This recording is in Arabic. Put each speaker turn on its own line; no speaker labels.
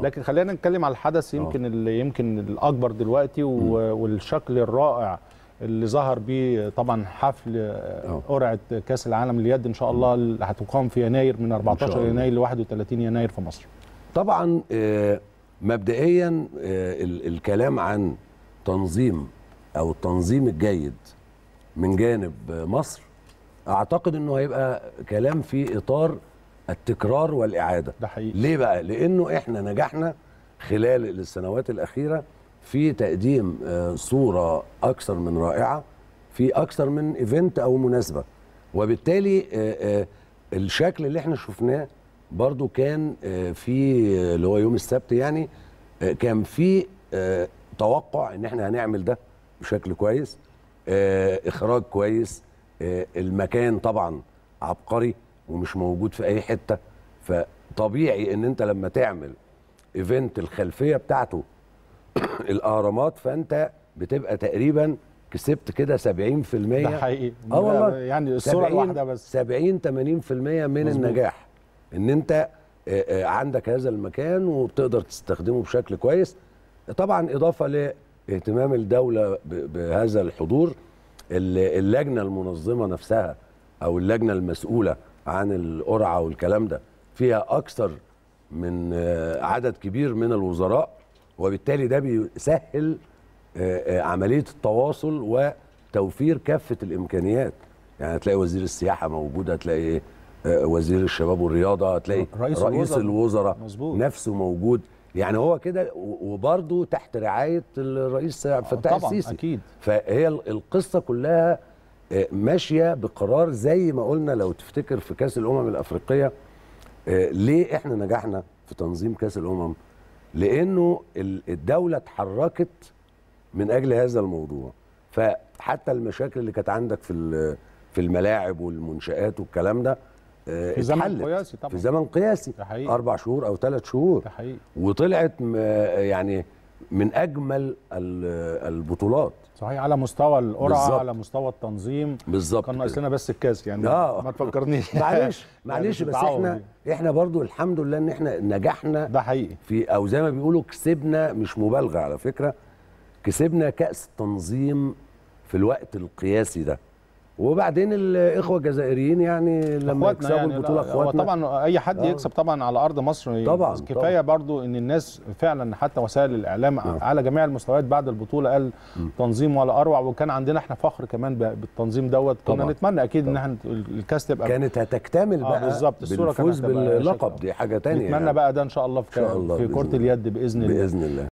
آه. لكن خلينا نتكلم على الحدث آه. يمكن اللي يمكن الاكبر دلوقتي والشكل الرائع اللي ظهر بيه طبعا حفل آه. قرعه كاس العالم لليد ان شاء الله اللي هتقام في يناير من 14 يناير ل 31 يناير في مصر. طبعا
مبدئيا الكلام عن تنظيم او التنظيم الجيد من جانب مصر اعتقد انه هيبقى كلام في اطار التكرار والاعاده ده حقيقي. ليه بقى لانه احنا نجحنا خلال السنوات الاخيره في تقديم آه، صوره اكثر من رائعه في اكثر من ايفنت او مناسبه وبالتالي آه، آه، الشكل اللي احنا شفناه برضو كان في اللي هو يوم السبت يعني كان في توقع ان احنا هنعمل ده بشكل كويس اخراج كويس المكان طبعا عبقري ومش موجود في اي حته فطبيعي ان انت لما تعمل ايفنت الخلفيه بتاعته الاهرامات فانت بتبقى تقريبا كسبت كده 70% ده حقيقي اه والله يعني الصوره الواحده بس 70 80% من مزبوط. النجاح ان انت آه، آه، عندك هذا المكان وبتقدر تستخدمه بشكل كويس طبعا اضافه لاهتمام الدوله بهذا الحضور اللجنه المنظمه نفسها او اللجنه المسؤوله عن القرعه والكلام ده فيها اكثر من آه، عدد كبير من الوزراء وبالتالي ده بيسهل آه، آه، عمليه التواصل وتوفير كافه الامكانيات يعني هتلاقي وزير السياحه موجود هتلاقي وزير الشباب والرياضه هتلاقي رئيس, رئيس الوزراء مزبوط. نفسه موجود يعني هو كده وبرده تحت رعايه الرئيس عبد الفتاح السيسي اكيد فهي القصه كلها آه، ماشيه بقرار زي ما قلنا لو تفتكر في كاس الامم الافريقيه آه، ليه احنا نجحنا في تنظيم كاس الامم لانه الدوله اتحركت من اجل هذا الموضوع فحتى المشاكل اللي كانت عندك في في الملاعب والمنشآت والكلام ده آه، في زمن قياسي طبعا في زمن قياسي اربع شهور او ثلاث شهور وطلعت يعني من اجمل البطولات صحيح على مستوى القرعه على
مستوى التنظيم بالظبط كان ناقص لنا بس الكاس يعني آه. ما تفكرنيش معلش معلش بس احنا
احنا برضو الحمد لله ان احنا نجحنا ده حقيقي في او زي ما بيقولوا كسبنا مش مبالغه على فكره كسبنا كاس التنظيم
في الوقت القياسي ده
وبعدين الاخوه الجزائريين يعني لما يكسبوا يعني البطوله اخواتنا طبعا اي حد آه. يكسب
طبعا على ارض مصر طبعا كفايه طبعًا. برضو ان الناس فعلا حتى وسائل الاعلام آه. على جميع المستويات بعد البطوله قال تنظيم ولا اروع وكان عندنا احنا فخر كمان بالتنظيم دوت كنا نتمنى اكيد طبعًا. ان احنا الكاس تبقى كانت هتكتمل آه، بقى آه بالظبط الصوره كانت باللقب دي حاجه ثانيه نتمنى يعني. بقى ده ان شاء الله في, في كره اليد باذن الله باذن الله